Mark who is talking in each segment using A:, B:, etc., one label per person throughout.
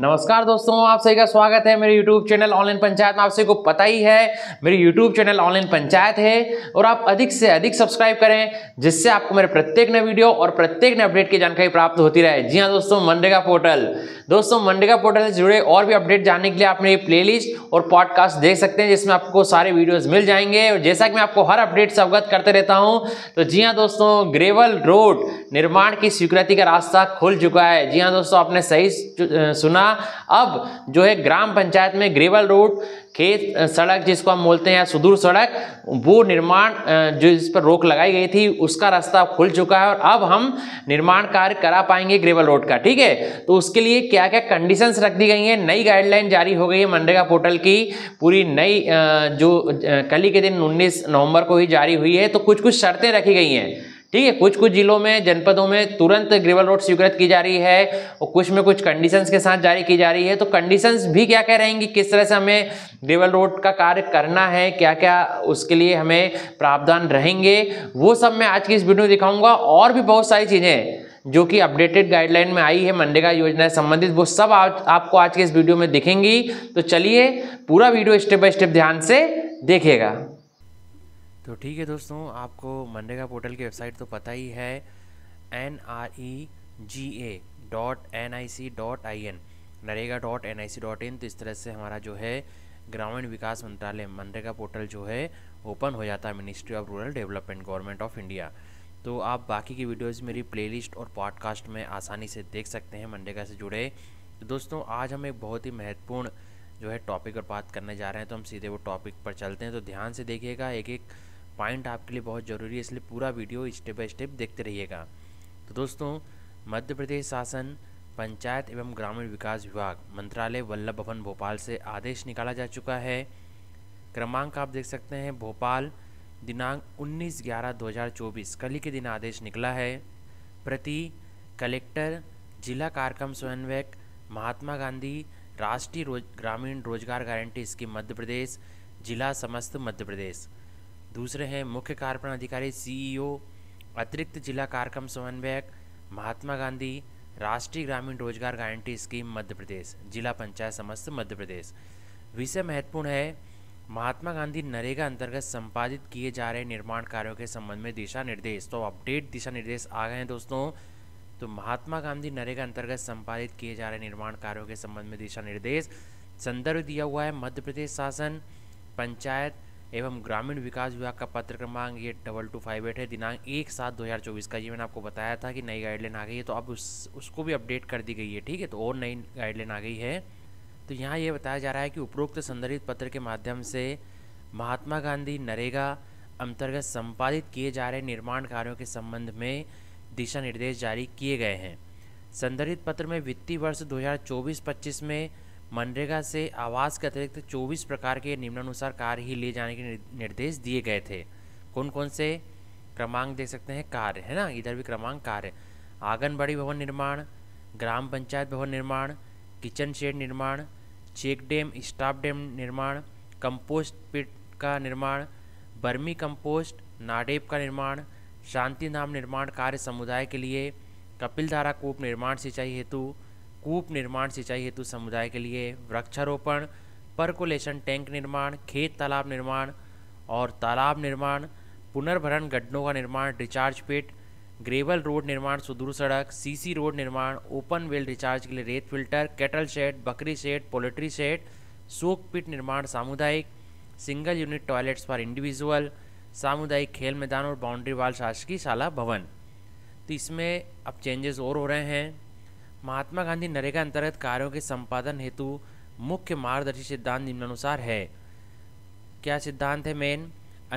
A: नमस्कार दोस्तों आप सभी का स्वागत है मेरे YouTube चैनल ऑनलाइन पंचायत में आप सभी को पता ही है मेरी YouTube चैनल ऑनलाइन पंचायत है और आप अधिक से अधिक सब्सक्राइब करें जिससे आपको मेरे प्रत्येक नए वीडियो और प्रत्येक नए अपडेट की जानकारी प्राप्त होती रहे जी हां दोस्तों मनरेगा पोर्टल दोस्तों मनरेगा पोर्टल से जुड़े और भी अपडेट जानने के लिए आप मेरी प्ले और पॉडकास्ट देख सकते हैं जिसमें आपको सारे वीडियोज़ मिल जाएंगे और जैसा कि मैं आपको हर अपडेट से अवगत करते रहता हूँ तो जी हाँ दोस्तों ग्रेवल रोड निर्माण की स्वीकृति का रास्ता खुल चुका है जी हाँ दोस्तों आपने सही सुना अब जो है ग्राम पंचायत में ग्रेवल रोड खेत सड़क जिसको हम बोलते हैं सुदूर सड़क वो निर्माण जो इस पर रोक लगाई गई थी उसका रास्ता खुल चुका है और अब हम निर्माण कार्य करा पाएंगे ग्रेवल रोड का ठीक है तो उसके लिए क्या क्या कंडीशंस रख दी गई हैं नई गाइडलाइन जारी हो गई है मनरेगा पोर्टल की पूरी नई जो कल ही के दिन उन्नीस नवम्बर को ही जारी हुई है तो कुछ कुछ शर्तें रखी गई हैं ठीक है कुछ कुछ जिलों में जनपदों में तुरंत ग्रेवल रोड स्वीकृत की जा रही है और कुछ में कुछ कंडीशंस के साथ जारी की जा रही है तो कंडीशंस भी क्या क्या रहेंगी किस तरह से हमें ग्रेवल रोड का कार्य करना है क्या क्या उसके लिए हमें प्रावधान रहेंगे वो सब मैं आज की इस वीडियो में दिखाऊंगा और भी बहुत सारी चीज़ें जो कि अपडेटेड गाइडलाइन में आई है मनरेगा योजना से संबंधित वो सब आप, आपको आज के इस वीडियो में दिखेंगी तो चलिए पूरा वीडियो स्टेप बाय स्टेप ध्यान से देखेगा तो ठीक है दोस्तों आपको मनरेगा पोर्टल की वेबसाइट तो पता ही है N R E G A dot N I C dot I N NREGA dot N I C dot in तो इस तरह से हमारा जो है ग्रामीण विकास मंत्रालय मनरेगा पोर्टल जो है ओपन हो जाता है ministry of rural development government of India तो आप बाकी की वीडियोस मेरी प्लेलिस्ट और पॉडकास्ट में आसानी से देख सकते हैं मनरेगा से जुड़े तो दोस्तों आज हम एक बहुत ही महत्वपूर्ण जो है टॉपिक पर बात करने जा रहे हैं तो हम सीधे वो टॉपिक पर चलते हैं तो ध्यान से देखिएगा एक एक पॉइंट आपके लिए बहुत ज़रूरी है इसलिए पूरा वीडियो स्टेप बाय स्टेप देखते रहिएगा तो दोस्तों मध्य प्रदेश शासन पंचायत एवं ग्रामीण विकास विभाग मंत्रालय वल्लभ भवन भोपाल से आदेश निकाला जा चुका है क्रमांक आप देख सकते हैं भोपाल दिनांक 19 ग्यारह 2024 कल ही के दिन आदेश निकला है प्रति कलेक्टर जिला कार्यक्रम समन्वयक महात्मा गांधी राष्ट्रीय रोज ग्रामीण रोजगार गारंटी स्कीम मध्य प्रदेश जिला समस्त मध्य प्रदेश दूसरे हैं मुख्य कार्यपालन अधिकारी सीईओ e अतिरिक्त जिला कार्यक्रम समन्वयक महात्मा गांधी राष्ट्रीय ग्रामीण रोजगार गारंटी स्कीम मध्य प्रदेश जिला पंचायत समस्त मध्य प्रदेश विषय महत्वपूर्ण है महात्मा गांधी नरेगा अंतर्गत संपादित किए जा रहे निर्माण कार्यों के संबंध में दिशा निर्देश तो अपडेट दिशा निर्देश आ गए हैं दोस्तों तो महात्मा गांधी नरेगा अंतर्गत संपादित किए जा रहे निर्माण कार्यों के संबंध में दिशा निर्देश संदर्भ दिया हुआ है मध्य प्रदेश शासन पंचायत एवं ग्रामीण विकास विभाग का पत्र क्रमांक ये डबल टू फाइव एट है दिनांक एक सात दो हज़ार चौबीस का ये मैंने आपको बताया था कि नई गाइडलाइन आ गई है तो अब उस उसको भी अपडेट कर दी गई है ठीक है तो और नई गाइडलाइन आ गई है तो यहाँ ये बताया जा रहा है कि उपरोक्त संदर्भित पत्र के माध्यम से महात्मा गांधी नरेगा अंतर्गत संपादित किए जा रहे निर्माण कार्यों के संबंध में दिशा निर्देश जारी किए गए हैं संदर्भित पत्र में वित्तीय वर्ष 2024-25 में मनरेगा से आवास के अतिरिक्त चौबीस प्रकार के निम्नानुसार कार्य ही ले जाने के निर्देश दिए गए थे कौन कौन से क्रमांक देख सकते हैं कार्य है ना इधर भी क्रमांक कार्य आंगनबाड़ी भवन निर्माण ग्राम पंचायत भवन निर्माण किचन शेड निर्माण चेक डैम स्टाफ डैम निर्माण कंपोस्ट पिट का निर्माण बर्मी कंपोस्ट नाडेप का निर्माण शांति धाम निर्माण कार्य समुदाय के लिए कपिलधारा कूप निर्माण सिंचाई हेतु कूप निर्माण सिंचाई हेतु समुदाय के लिए वृक्षारोपण परकोलेशन टैंक निर्माण खेत तालाब निर्माण और तालाब निर्माण पुनर्भरण गड्ढों का निर्माण रिचार्ज पिट ग्रेवल रोड निर्माण सुदूर सड़क सीसी रोड निर्माण ओपन वेल रिचार्ज के लिए रेत फिल्टर कैटल शेड बकरी shed poultry shed soak pit निर्माण सामुदायिक single unit toilets for individual सामुदायिक खेल मैदान और बाउंड्री वाल शासकीय शाला भवन तो इसमें अब चेंजेस और हो रहे हैं महात्मा गांधी नरेगा अंतर्गत कार्यों के संपादन हेतु मुख्य मार्गदर्शी सिद्धांत निम्नानुसार है क्या सिद्धांत है मेन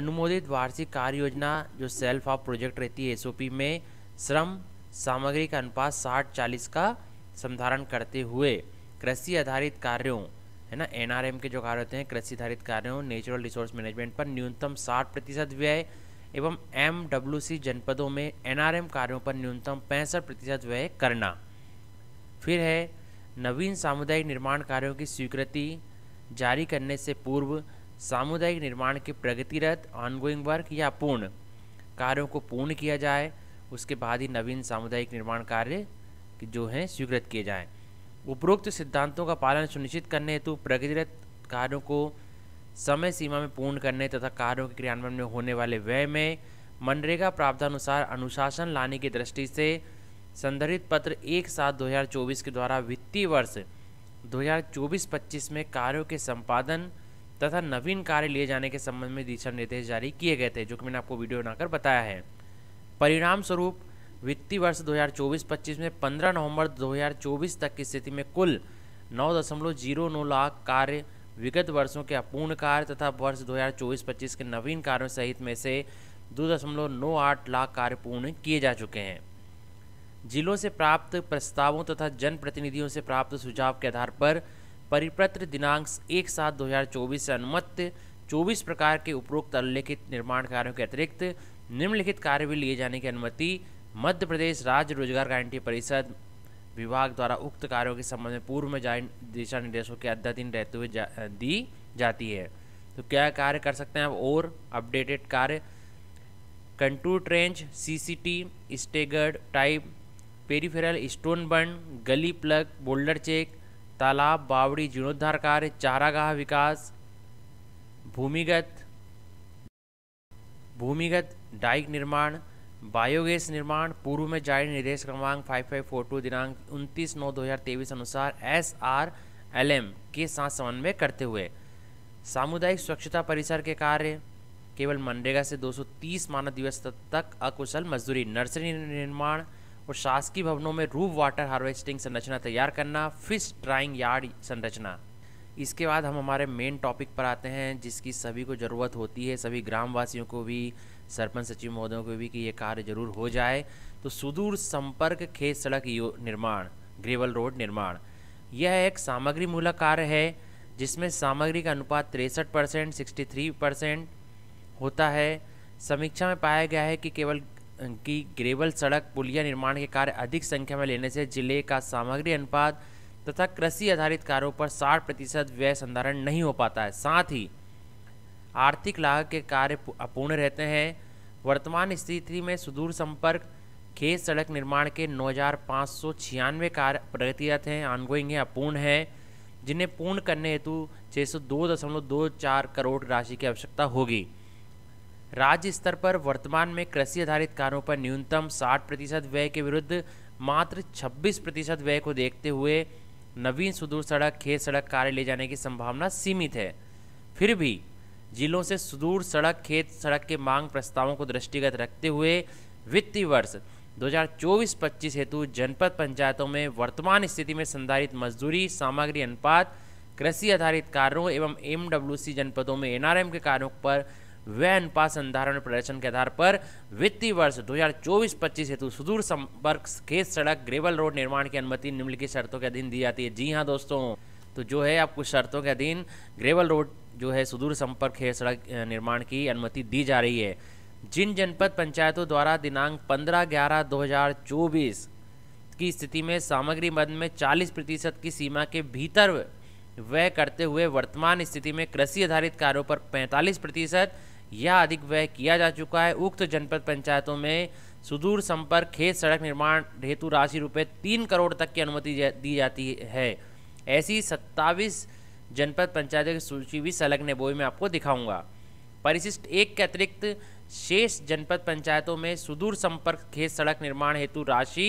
A: अनुमोदित वार्षिक कार्य योजना जो सेल्फ ऑफ प्रोजेक्ट रहती है एसओपी में श्रम सामग्री का अनुपात साठ चालीस का संधारण करते हुए कृषि आधारित कार्यों है ना एनआरएम के जो कार्य होते हैं कृषि आधारित कार्यों नेचुरल रिसोर्स मैनेजमेंट पर न्यूनतम साठ प्रतिशत व्यय एवं एमडब्ल्यूसी जनपदों में एनआरएम कार्यों पर न्यूनतम पैंसठ प्रतिशत व्यय करना फिर है नवीन सामुदायिक निर्माण कार्यों की स्वीकृति जारी करने से पूर्व सामुदायिक निर्माण के प्रगतिरत ऑनगोइंग वर्क या पूर्ण कार्यों को पूर्ण किया जाए उसके बाद ही नवीन सामुदायिक निर्माण कार्य जो हैं स्वीकृत किए जाएँ उपरोक्त सिद्धांतों का पालन सुनिश्चित करने हेतु प्रगतिरत कार्यों को समय सीमा में पूर्ण करने तथा कार्यों के क्रियान्वयन में होने वाले व्यय में मनरेगा प्रावधानुसार अनुशासन लाने की दृष्टि से संदर्भित पत्र एक सात 2024 के द्वारा वित्तीय वर्ष 2024-25 में कार्यों के संपादन तथा नवीन कार्य लिए जाने के संबंध में दिशा निर्देश जारी किए गए थे जो कि मैंने आपको वीडियो बनाकर बताया है परिणाम स्वरूप वित्तीय वर्ष 2024-25 में 15 नवंबर 2024 तक की स्थिति में कुल नौ दशमलव जीरो नौ लाख कार्य विगत वर्षों के अपूर्ण कार्य तथा वर्ष 2024-25 के नवीन कार्यों सहित में से दो दशमलव नौ आठ लाख कार्य पूर्ण किए जा चुके हैं जिलों से प्राप्त प्रस्तावों तथा जनप्रतिनिधियों से प्राप्त सुझाव के आधार पर परिपत्र दिनांक एक सात दो हज़ार चौबीस से अनुमत चौबीस प्रकार के उपरोक्त उल्लेखित निर्माण कार्यों के अतिरिक्त निम्नलिखित कार्य भी लिए जाने की अनुमति मध्य प्रदेश राज्य रोजगार गारंटी परिषद विभाग द्वारा उक्त कार्यों के संबंध में पूर्व में जारी दिशा निर्देशों के अध्यादीन रहते हुए जा, दी जाती है तो क्या कार्य कर सकते हैं आप और अपडेटेड कार्य contour trench T staggered type peripheral stone बर्न गली प्लग बोल्डर चेक तालाब बावड़ी जीर्णोद्धार कार्य चारागाह विकास भूमिगत भूमिगत डाइक निर्माण बायोगैस निर्माण पूर्व में जारी निर्देश क्रमांक 5542 दिनांक 29 नौ 2023 अनुसार एस आर एल एम के साथ समन्वय करते हुए सामुदायिक स्वच्छता परिसर के कार्य केवल मनरेगा से 230 मानव दिवस तक अकुशल मजदूरी नर्सरी निर्माण और शासकीय भवनों में रूफ वाटर हार्वेस्टिंग संरचना तैयार करना फिश ड्राइंग यार्ड संरचना इसके बाद हम हमारे मेन टॉपिक पर आते हैं जिसकी सभी को ज़रूरत होती है सभी ग्रामवासियों को भी सरपंच सचिव महोदयों को भी कि ये कार्य जरूर हो जाए तो सुदूर संपर्क खेत सड़क निर्माण ग्रेवल रोड निर्माण यह एक सामग्री मूलक कार्य है जिसमें सामग्री का अनुपात तिरसठ परसेंट सिक्सटी थ्री परसेंट होता है समीक्षा में पाया गया है कि केवल की ग्रेवल सड़क पुलिया निर्माण के कार्य अधिक संख्या में लेने से जिले का सामग्री अनुपात तथा कृषि आधारित कार्यों पर 60 प्रतिशत व्यय संधारण नहीं हो पाता है साथ ही आर्थिक लाभ के कार्य अपूर्ण रहते हैं वर्तमान स्थिति में सुदूर संपर्क खेत सड़क निर्माण के नौ कार्य प्रगतिरत हैं ऑनगोइंग है अपूर्ण हैं जिन्हें पूर्ण करने हेतु छः करोड़ राशि की आवश्यकता होगी राज्य स्तर पर वर्तमान में कृषि आधारित कार्यों पर न्यूनतम 60 प्रतिशत व्यय के विरुद्ध मात्र 26 प्रतिशत व्यय को देखते हुए नवीन सुदूर सड़क खेत सड़क कार्य ले जाने की संभावना सीमित है फिर भी जिलों से सुदूर सड़क खेत सड़क के मांग प्रस्तावों को दृष्टिगत रखते हुए वित्तीय वर्ष 2024-25 हेतु जनपद पंचायतों में वर्तमान स्थिति में संधारित मजदूरी सामग्री अनुपात कृषि आधारित कार्यों एवं एमडब्ल्यूसी जनपदों में एनआरएम के कार्यों पर व्यय अनुपात संधारण प्रदर्शन के आधार पर वित्तीय वर्ष 2024-25 हेतु सुदूर संपर्क खेत सड़क ग्रेवल रोड निर्माण की अनुमति निम्नलिखित शर्तों के अधीन दी जाती है जी हाँ दोस्तों तो जो है आपको शर्तों के अधीन ग्रेवल रोड जो है सुदूर संपर्क खेत सड़क निर्माण की अनुमति दी जा रही है जिन जनपद पंचायतों द्वारा दिनांक पंद्रह ग्यारह दो की स्थिति में सामग्री मद में 40 प्रतिशत की सीमा के भीतर व्यय करते हुए वर्तमान स्थिति में कृषि आधारित कार्यों पर 45 प्रतिशत यह अधिक व्यय किया जा चुका है उक्त जनपद पंचायतों में सुदूर संपर्क खेत सड़क निर्माण हेतु राशि रुपये तीन करोड़ तक की अनुमति दी जाती है ऐसी सत्ताईस जनपद पंचायतों की सूची भी संलग्न बोई में आपको दिखाऊंगा परिशिष्ट एक के अतिरिक्त शेष जनपद पंचायतों में सुदूर संपर्क खेत सड़क निर्माण हेतु राशि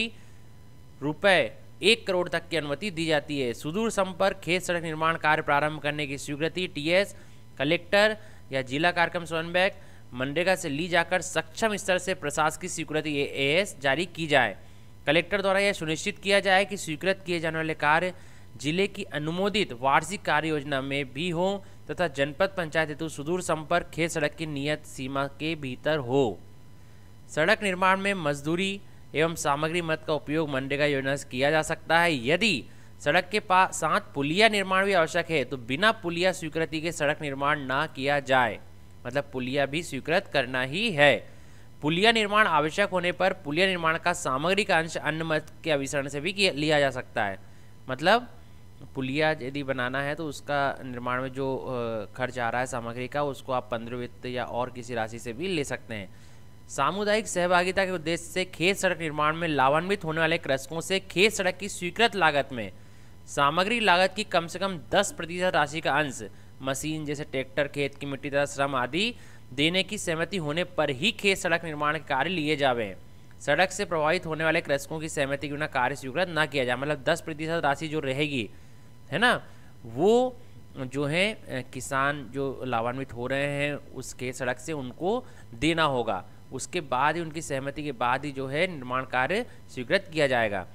A: रुपये एक करोड़ तक की अनुमति दी जाती है सुदूर संपर्क खेत सड़क निर्माण कार्य प्रारंभ करने की स्वीकृति टीएस कलेक्टर या जिला कार्यक्रम समन्वयक मनरेगा से ली जाकर सक्षम स्तर से प्रशासकीय स्वीकृति ए एस जारी की जाए कलेक्टर द्वारा यह सुनिश्चित किया जाए कि स्वीकृत किए जाने वाले कार्य जिले की अनुमोदित वार्षिक कार्य योजना में भी हो तथा जनपद पंचायत हेतु सुदूर संपर्क खेत सड़क की नियत सीमा के भीतर हो सड़क निर्माण में मजदूरी एवं सामग्री मत का उपयोग मनरेगा योजना से किया जा सकता है यदि सड़क के पास साथ पुलिया निर्माण भी आवश्यक है तो बिना पुलिया स्वीकृति के सड़क निर्माण ना किया जाए मतलब पुलिया भी स्वीकृत करना ही है पुलिया निर्माण आवश्यक होने पर पुलिया निर्माण का सामग्री का अंश अन्य मत के अभिसरण से भी लिया जा सकता है मतलब पुलिया यदि बनाना है तो उसका निर्माण में जो खर्च आ रहा है सामग्री का उसको आप पंद्रह वित्त या और किसी राशि से भी ले सकते हैं सामुदायिक सहभागिता के उद्देश्य से खेत सड़क निर्माण में लाभान्वित होने वाले कृषकों से खेत सड़क की स्वीकृत लागत में सामग्री लागत की कम से कम 10 प्रतिशत राशि का अंश मशीन जैसे ट्रैक्टर खेत की मिट्टी तथा श्रम आदि देने की सहमति होने पर ही खेत सड़क निर्माण के कार्य लिए जावे सड़क से प्रभावित होने वाले कृषकों की सहमति के बिना कार्य स्वीकृत ना किया जाए मतलब दस प्रतिशत राशि जो रहेगी है ना वो जो है किसान जो लाभान्वित हो रहे हैं उस खेत सड़क से उनको देना होगा उसके बाद ही उनकी सहमति के बाद ही जो है निर्माण कार्य स्वीकृत किया जाएगा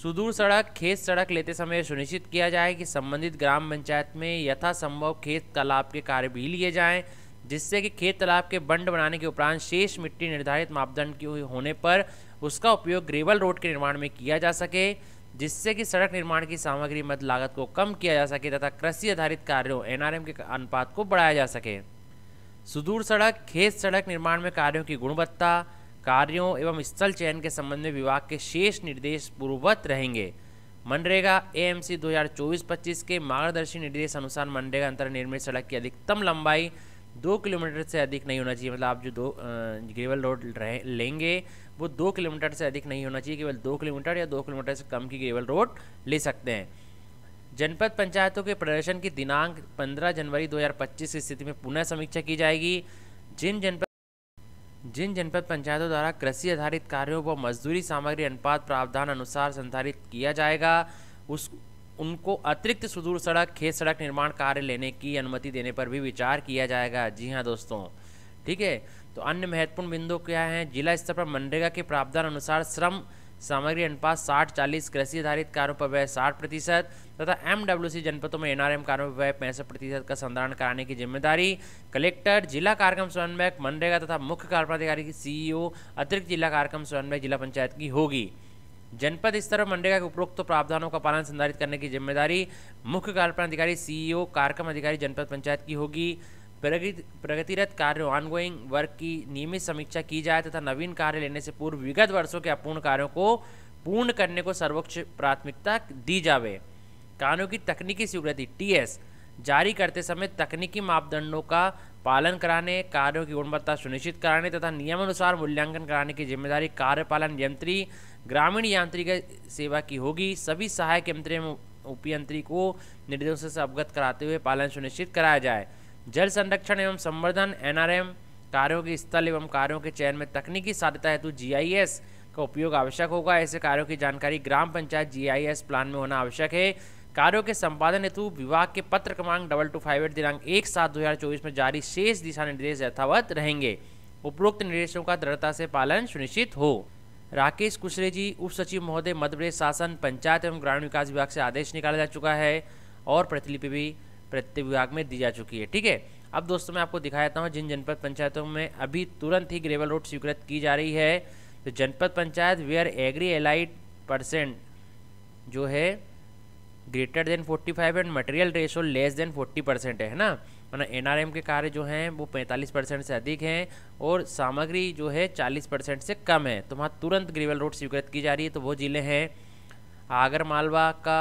A: सुदूर सड़क खेत सड़क लेते समय सुनिश्चित किया जाए कि संबंधित ग्राम पंचायत में यथासंभव खेत तालाब के कार्य भी लिए जाएं जिससे कि खेत तालाब के बंड बनाने के उपरांत शेष मिट्टी निर्धारित मापदंड की होने पर उसका उपयोग ग्रेवल रोड के निर्माण में किया जा सके जिससे कि सड़क निर्माण की सामग्री मद लागत को कम किया जा सके तथा कृषि आधारित कार्यों एनआरएम के अनुपात को बढ़ाया जा सके सुदूर सड़क खेत सड़क निर्माण में कार्यों की गुणवत्ता कार्यों एवं स्थल चयन के संबंध में विभाग के शेष निर्देश पूर्ववत रहेंगे मनरेगा एएमसी 2024-25 के मार्गदर्शी निर्देश अनुसार मनरेगा अंतर्निर्मित सड़क की अधिकतम लंबाई दो किलोमीटर से अधिक नहीं होना चाहिए मतलब आप जो दो ग्रेवल रोड लेंगे वो दो किलोमीटर से अधिक नहीं होना चाहिए केवल दो किलोमीटर या दो किलोमीटर से कम की ग्रेवल रोड ले सकते हैं जनपद पंचायतों के प्रदर्शन की दिनांक 15 जनवरी 2025 की स्थिति में पुनः समीक्षा की जाएगी जिन जनपद जिन जनपद पंचायतों द्वारा कृषि आधारित कार्यों व मजदूरी सामग्री अनुपात प्रावधान अनुसार संचालित किया जाएगा उस उनको अतिरिक्त सुदूर सड़क खेत सड़क निर्माण कार्य लेने की अनुमति देने पर भी विचार किया जाएगा जी हाँ दोस्तों ठीक है तो अन्य महत्वपूर्ण बिंदु क्या हैं जिला स्तर पर मनरेगा के प्रावधान अनुसार श्रम सामग्री अनुपात साठ चालीस कृषि आधारित कारों पर व्यय साठ प्रतिशत तथा सी जनपदों में एनआरएम कार्यों पर व्यय पैंसठ प्रतिशत का संधारण कराने की जिम्मेदारी कलेक्टर जिला कार्यक्रम समन्वयक मनरेगा तथा मुख्य कार्यपाधिकारी की सीईओ e अतिरिक्त जिला कार्यक्रम समन्वयक जिला पंचायत की होगी जनपद स्तर पर मनरेगा के उपरोक्त तो प्रावधानों का पालन संधारित करने की जिम्मेदारी मुख्य कार्यपालन अधिकारी सीईओ e कार्यक्रम अधिकारी जनपद पंचायत की होगी प्रगति प्रगतिरत कार्य ऑनगोइंग वर्क की नियमित समीक्षा की जाए तथा नवीन कार्य लेने से पूर्व विगत वर्षों के अपूर्ण कार्यों को पूर्ण करने को सर्वोच्च प्राथमिकता दी जावे कानून की तकनीकी स्वीकृति टी जारी करते समय तकनीकी मापदंडों का पालन कराने कार्यों की गुणवत्ता सुनिश्चित कराने तथा नियमानुसार मूल्यांकन कराने की जिम्मेदारी कार्यपालन यंत्री ग्रामीण यांत्रिक सेवा की होगी सभी सहायक यंत्र उपयंत्री को निर्देशों से अवगत कराते हुए पालन सुनिश्चित कराया जाए जल संरक्षण एवं संवर्धन एनआरएम कार्यों के स्थल एवं कार्यों के चयन में तकनीकी सहायता हेतु जीआईएस का उपयोग आवश्यक होगा ऐसे कार्यों की जानकारी ग्राम पंचायत जीआईएस प्लान में होना आवश्यक है कार्यों के संपादन हेतु विभाग के पत्र क्रमांक डबल टू फाइव एट दिनांक एक सात दो हज़ार चौबीस में जारी शेष दिशा निर्देश यथावत रहेंगे उपरोक्त निर्देशों का दृढ़ता से पालन सुनिश्चित हो राकेश कुशरे जी उप सचिव महोदय मध्य प्रदेश शासन पंचायत एवं ग्रामीण विकास विभाग से आदेश निकाला जा चुका है और प्रतिलिपि भी प्रत्येक विभाग में दी जा चुकी है ठीक है अब दोस्तों मैं आपको दिखा देता हूँ जिन जनपद पंचायतों में अभी तुरंत ही ग्रेवल रोड स्वीकृत की जा रही है तो जनपद panchayat where agri allied percent जो है greater than 45 and material ratio less than 40 percent है ना मतलब एनआरएम के कार्य जो हैं वो 45 परसेंट से अधिक हैं और सामग्री जो है 40 परसेंट से कम है तो वहाँ तुरंत ग्रेवल रोड स्वीकृत की जा रही है तो वो ज़िले हैं आगर मालवा का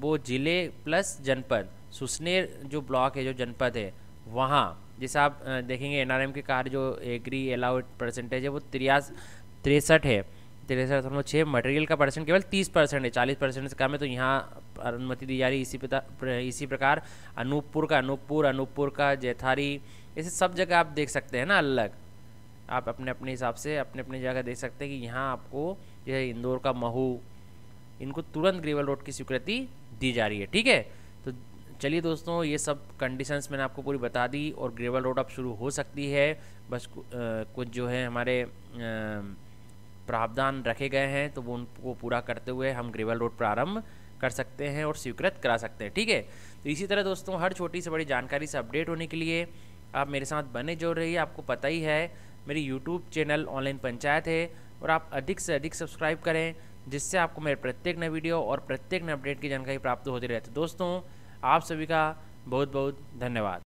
A: वो ज़िले प्लस जनपद सुसनेर जो ब्लॉक है जो जनपद है वहाँ जैसे आप देखेंगे एनआरएम के कार्य जो एग्री अलाउड परसेंटेज है वो त्रियास तिरसठ है तिरसठ दशमलव छः मटेरियल का परसेंट केवल तीस परसेंट है चालीस परसेंट से कम है तो यहाँ अनुमति दी जा रही इसी इसी प्रकार अनूपपुर का अनूपपुर अनूपपुर का जैथारी ऐसे सब जगह आप देख सकते हैं ना अलग आप अपने अपने हिसाब से अपने अपने जगह देख सकते हैं कि यहाँ आपको जैसे इंदौर का महू इनको तुरंत ग्रेवल रोड की स्वीकृति दी जा रही है ठीक है तो चलिए दोस्तों ये सब कंडीशंस मैंने आपको पूरी बता दी और ग्रेवल रोड अब शुरू हो सकती है बस कुछ जो है हमारे प्रावधान रखे गए हैं तो वो उनको पूरा करते हुए हम ग्रेवल रोड प्रारंभ कर सकते हैं और स्वीकृत करा सकते हैं ठीक है तो इसी तरह दोस्तों हर छोटी से बड़ी जानकारी से अपडेट होने के लिए आप मेरे साथ बने जो रहिए आपको पता ही है मेरी यूट्यूब चैनल ऑनलाइन पंचायत है और आप अधिक से अधिक सब्सक्राइब करें जिससे आपको मेरे प्रत्येक नए वीडियो और प्रत्येक नए अपडेट की जानकारी प्राप्त होती रहती है दोस्तों आप सभी का बहुत बहुत धन्यवाद